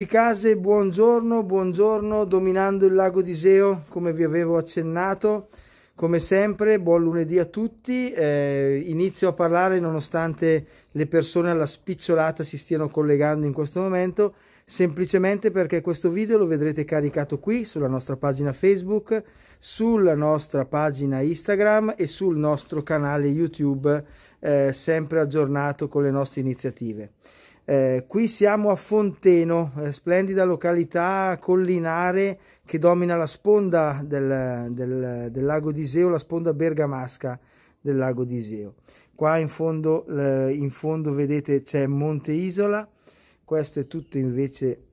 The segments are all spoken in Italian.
di case, buongiorno, buongiorno, dominando il lago di Seo, come vi avevo accennato, come sempre, buon lunedì a tutti, eh, inizio a parlare nonostante le persone alla spicciolata si stiano collegando in questo momento, semplicemente perché questo video lo vedrete caricato qui sulla nostra pagina Facebook, sulla nostra pagina Instagram e sul nostro canale YouTube, eh, sempre aggiornato con le nostre iniziative. Eh, qui siamo a Fonteno, eh, splendida località collinare che domina la sponda del, del, del, lago di Iseo, la sponda bergamasca del lago di Iseo. Qua in fondo, eh, in fondo vedete c'è Monte Isola, questo è tutto invece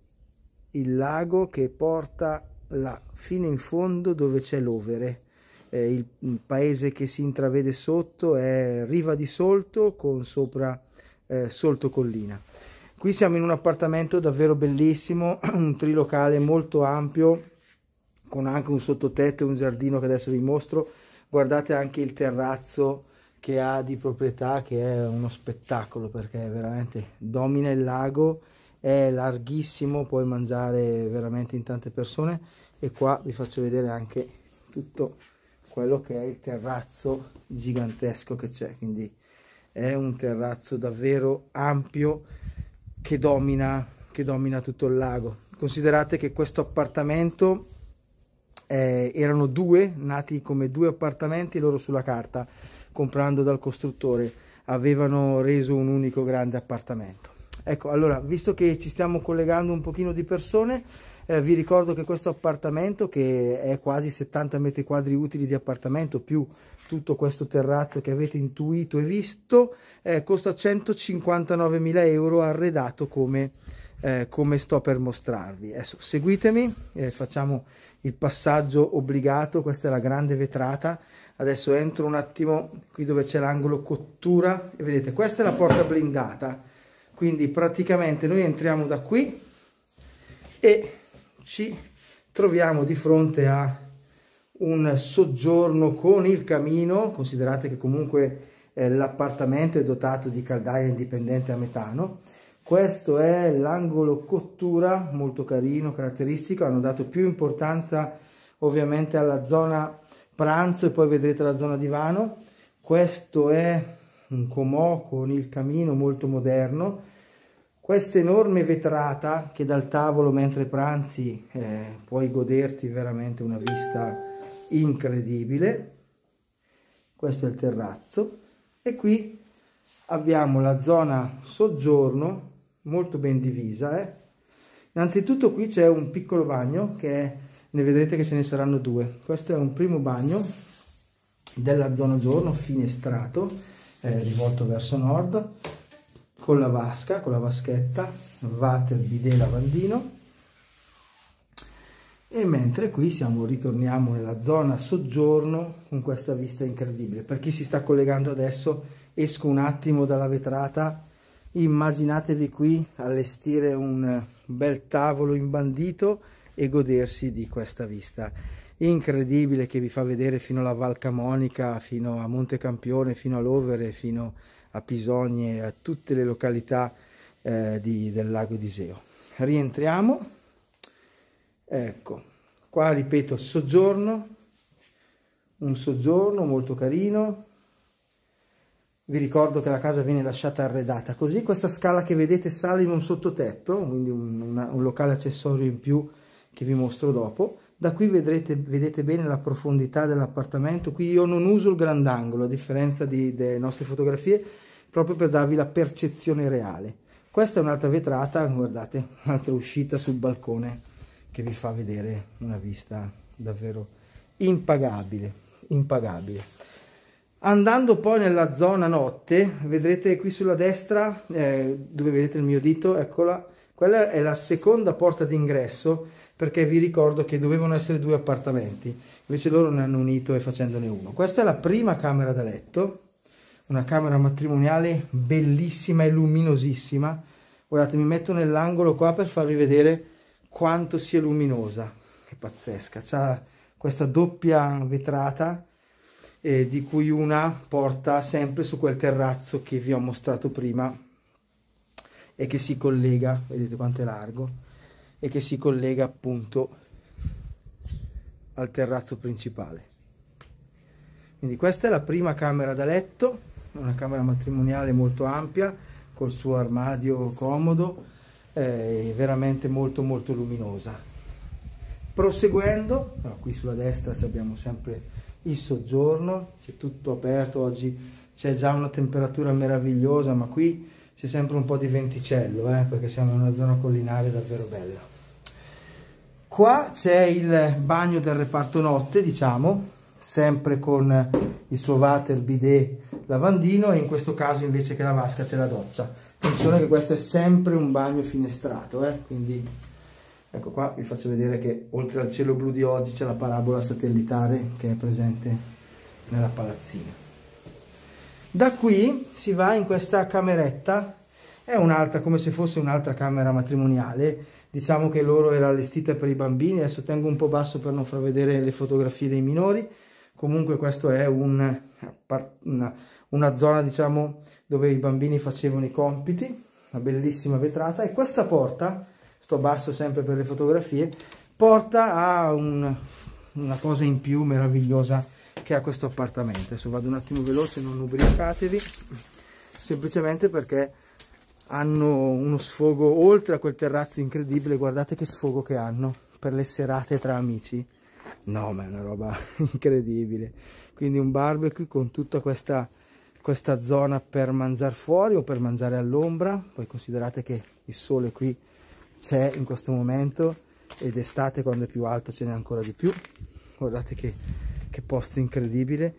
il lago che porta là, fino in fondo dove c'è l'Overe. Il, eh, il paese che si intravede sotto è Riva di Solto con sopra eh, Solto Collina. Qui siamo in un appartamento davvero bellissimo, un trilocale molto ampio, con anche un sottotetto e un giardino che adesso vi mostro. Guardate anche il terrazzo che ha di proprietà, che è uno spettacolo perché veramente domina il lago, è larghissimo, puoi mangiare veramente in tante persone. E qua vi faccio vedere anche tutto quello che è il terrazzo gigantesco che c'è, quindi è un terrazzo davvero ampio che domina, che domina tutto il lago. Considerate che questo appartamento eh, erano due, nati come due appartamenti loro sulla carta, comprando dal costruttore, avevano reso un unico grande appartamento. Ecco, allora, visto che ci stiamo collegando un pochino di persone, eh, vi ricordo che questo appartamento, che è quasi 70 metri quadri utili di appartamento, più tutto questo terrazzo che avete intuito e visto, eh, costa 159.000 euro arredato come, eh, come sto per mostrarvi. Adesso seguitemi, eh, facciamo il passaggio obbligato, questa è la grande vetrata. Adesso entro un attimo qui dove c'è l'angolo cottura e vedete questa è la porta blindata. Quindi praticamente noi entriamo da qui e ci troviamo di fronte a un soggiorno con il camino, considerate che comunque eh, l'appartamento è dotato di caldaia indipendente a metano. Questo è l'angolo cottura, molto carino, caratteristico, hanno dato più importanza ovviamente alla zona pranzo e poi vedrete la zona divano. Questo è un comò con il camino molto moderno, questa enorme vetrata che dal tavolo mentre pranzi eh, puoi goderti veramente una vista incredibile. Questo è il terrazzo e qui abbiamo la zona soggiorno molto ben divisa. Eh. Innanzitutto qui c'è un piccolo bagno che ne vedrete che ce ne saranno due. Questo è un primo bagno della zona giorno, finestrato, eh, rivolto verso nord con la vasca, con la vaschetta, water, bidet, lavandino. E mentre qui siamo, ritorniamo nella zona soggiorno con questa vista incredibile. Per chi si sta collegando adesso, esco un attimo dalla vetrata. Immaginatevi qui allestire un bel tavolo imbandito e godersi di questa vista incredibile che vi fa vedere fino alla Val Camonica, fino a Monte Campione, fino all'Overe, fino a Pisogne, a tutte le località eh, di, del lago di Seo. Rientriamo, ecco, qua ripeto soggiorno, un soggiorno molto carino, vi ricordo che la casa viene lasciata arredata, così questa scala che vedete sale in un sottotetto, quindi un, una, un locale accessorio in più che vi mostro dopo, da qui vedrete, vedete bene la profondità dell'appartamento. Qui io non uso il grandangolo, a differenza delle nostre fotografie, proprio per darvi la percezione reale. Questa è un'altra vetrata, guardate, un'altra uscita sul balcone che vi fa vedere una vista davvero impagabile, impagabile. Andando poi nella zona notte, vedrete qui sulla destra, eh, dove vedete il mio dito, eccola, quella è la seconda porta d'ingresso perché vi ricordo che dovevano essere due appartamenti, invece loro ne hanno unito e facendone uno. Questa è la prima camera da letto, una camera matrimoniale bellissima e luminosissima. Guardate, mi metto nell'angolo qua per farvi vedere quanto sia luminosa, che pazzesca. C'ha questa doppia vetrata eh, di cui una porta sempre su quel terrazzo che vi ho mostrato prima e che si collega, vedete quanto è largo e che si collega appunto al terrazzo principale. Quindi questa è la prima camera da letto, una camera matrimoniale molto ampia, col suo armadio comodo, eh, veramente molto molto luminosa. Proseguendo, allora qui sulla destra abbiamo sempre il soggiorno, c'è tutto aperto, oggi c'è già una temperatura meravigliosa, ma qui c'è sempre un po' di venticello, eh, perché siamo in una zona collinare davvero bella qua c'è il bagno del reparto notte diciamo sempre con il suo water bidet lavandino e in questo caso invece che la vasca c'è la doccia attenzione che questo è sempre un bagno finestrato eh? quindi ecco qua vi faccio vedere che oltre al cielo blu di oggi c'è la parabola satellitare che è presente nella palazzina da qui si va in questa cameretta è un'altra come se fosse un'altra camera matrimoniale diciamo che loro era allestita per i bambini, adesso tengo un po' basso per non far vedere le fotografie dei minori, comunque questa è un, una, una, zona diciamo dove i bambini facevano i compiti, una bellissima vetrata e questa porta, sto basso sempre per le fotografie, porta a un, una cosa in più meravigliosa che ha questo appartamento, adesso vado un attimo veloce, non ubriacatevi, semplicemente perché hanno uno sfogo oltre a quel terrazzo incredibile guardate che sfogo che hanno per le serate tra amici no ma è una roba incredibile quindi un barbecue con tutta questa, questa zona per mangiare fuori o per mangiare all'ombra poi considerate che il sole qui c'è in questo momento ed estate quando è più alto ce n'è ancora di più guardate che, che posto incredibile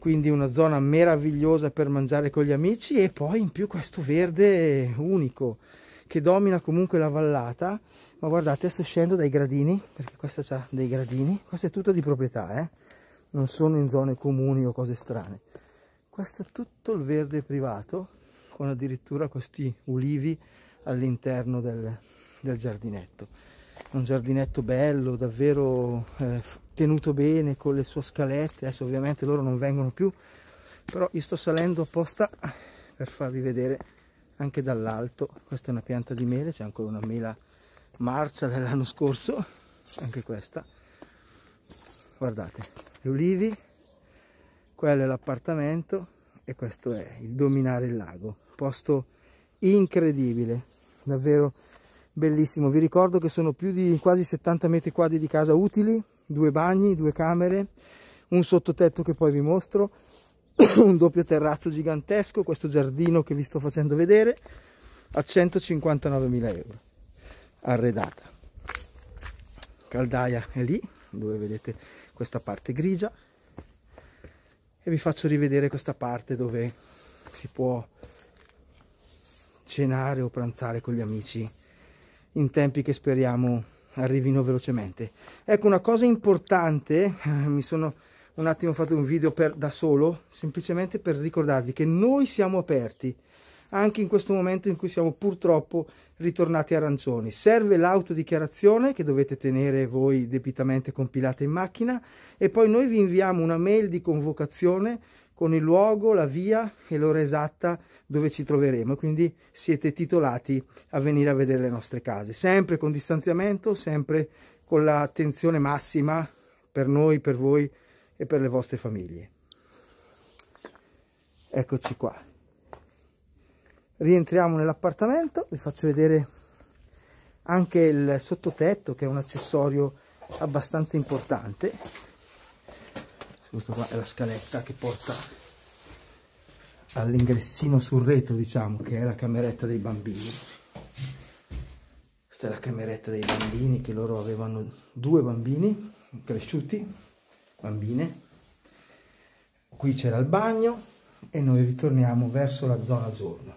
quindi una zona meravigliosa per mangiare con gli amici e poi in più questo verde unico che domina comunque la vallata ma guardate adesso scendo dai gradini perché questa ha dei gradini questa è tutta di proprietà eh? non sono in zone comuni o cose strane questo è tutto il verde privato con addirittura questi ulivi all'interno del, del giardinetto un giardinetto bello davvero eh, tenuto bene con le sue scalette adesso ovviamente loro non vengono più però io sto salendo apposta per farvi vedere anche dall'alto questa è una pianta di mele c'è ancora una mela marcia dell'anno scorso anche questa guardate gli ulivi quello è l'appartamento e questo è il dominare il lago posto incredibile davvero bellissimo vi ricordo che sono più di quasi 70 metri quadri di casa utili due bagni, due camere, un sottotetto che poi vi mostro, un doppio terrazzo gigantesco, questo giardino che vi sto facendo vedere, a 159.000 euro, arredata. Caldaia è lì, dove vedete questa parte grigia, e vi faccio rivedere questa parte dove si può cenare o pranzare con gli amici in tempi che speriamo arrivino velocemente. Ecco, una cosa importante, eh, mi sono un attimo fatto un video per, da solo, semplicemente per ricordarvi che noi siamo aperti, anche in questo momento in cui siamo purtroppo ritornati arancioni. Serve l'autodichiarazione che dovete tenere voi debitamente compilata in macchina e poi noi vi inviamo una mail di convocazione con il luogo, la via e l'ora esatta dove ci troveremo. Quindi siete titolati a venire a vedere le nostre case, sempre con distanziamento, sempre con l'attenzione massima per noi, per voi e per le vostre famiglie. Eccoci qua. Rientriamo nell'appartamento, vi faccio vedere anche il sottotetto che è un accessorio abbastanza importante questa qua è la scaletta che porta all'ingressino sul retro diciamo che è la cameretta dei bambini questa è la cameretta dei bambini che loro avevano due bambini cresciuti bambine qui c'era il bagno e noi ritorniamo verso la zona giorno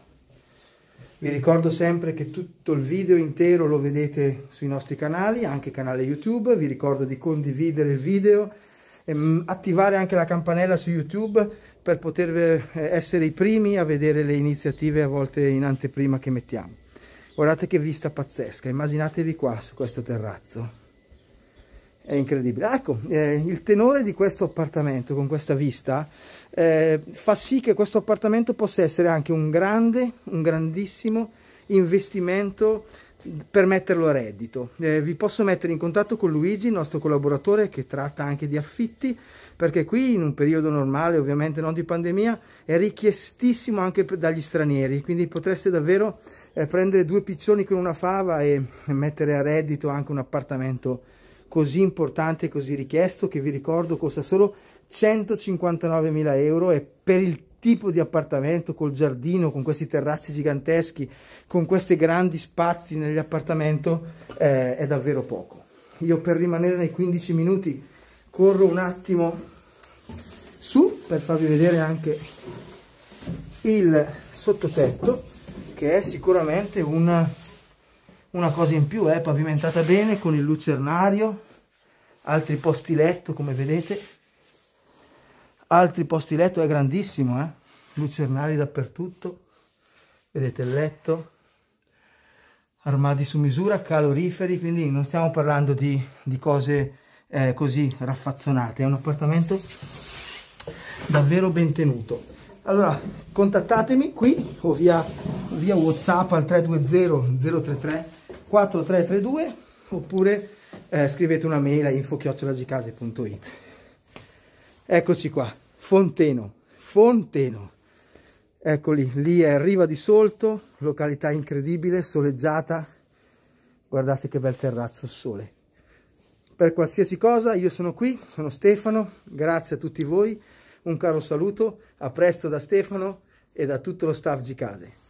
vi ricordo sempre che tutto il video intero lo vedete sui nostri canali anche canale youtube vi ricordo di condividere il video ehm, attivare anche la campanella su YouTube per poter eh, essere i primi a vedere le iniziative a volte in anteprima che mettiamo. Guardate che vista pazzesca, immaginatevi qua su questo terrazzo. È incredibile. Ecco, eh, il tenore di questo appartamento con questa vista eh, fa sì che questo appartamento possa essere anche un grande, un grandissimo investimento per metterlo a reddito. Eh, vi posso mettere in contatto con Luigi, il nostro collaboratore che tratta anche di affitti, perché qui in un periodo normale, ovviamente non di pandemia, è richiestissimo anche dagli stranieri, quindi potreste davvero eh, prendere due piccioni con una fava e, mettere a reddito anche un appartamento così importante, così richiesto, che vi ricordo costa solo 159.000 euro e per il tipo di appartamento col giardino, con questi terrazzi giganteschi, con questi grandi spazi negli appartamenti, eh, è davvero poco. Io per rimanere nei 15 minuti corro un attimo su per farvi vedere anche il sottotetto che è sicuramente una, una cosa in più, è eh, pavimentata bene con il lucernario, altri posti letto come vedete altri posti letto, è grandissimo, eh? lucernari dappertutto, vedete il letto, armadi su misura, caloriferi, quindi non stiamo parlando di, di cose eh, così raffazzonate, è un appartamento davvero ben tenuto. Allora, contattatemi qui o via, via Whatsapp al 320-033-4332 oppure eh, scrivete una mail a info.chiocciolagicase.it. Eccoci qua, Fonteno, Fonteno. Eccoli, lì è Riva di Solto, località incredibile, soleggiata. Guardate che bel terrazzo sole. Per qualsiasi cosa io sono qui, sono Stefano, grazie a tutti voi, un caro saluto, a presto da Stefano e da tutto lo staff Gicase.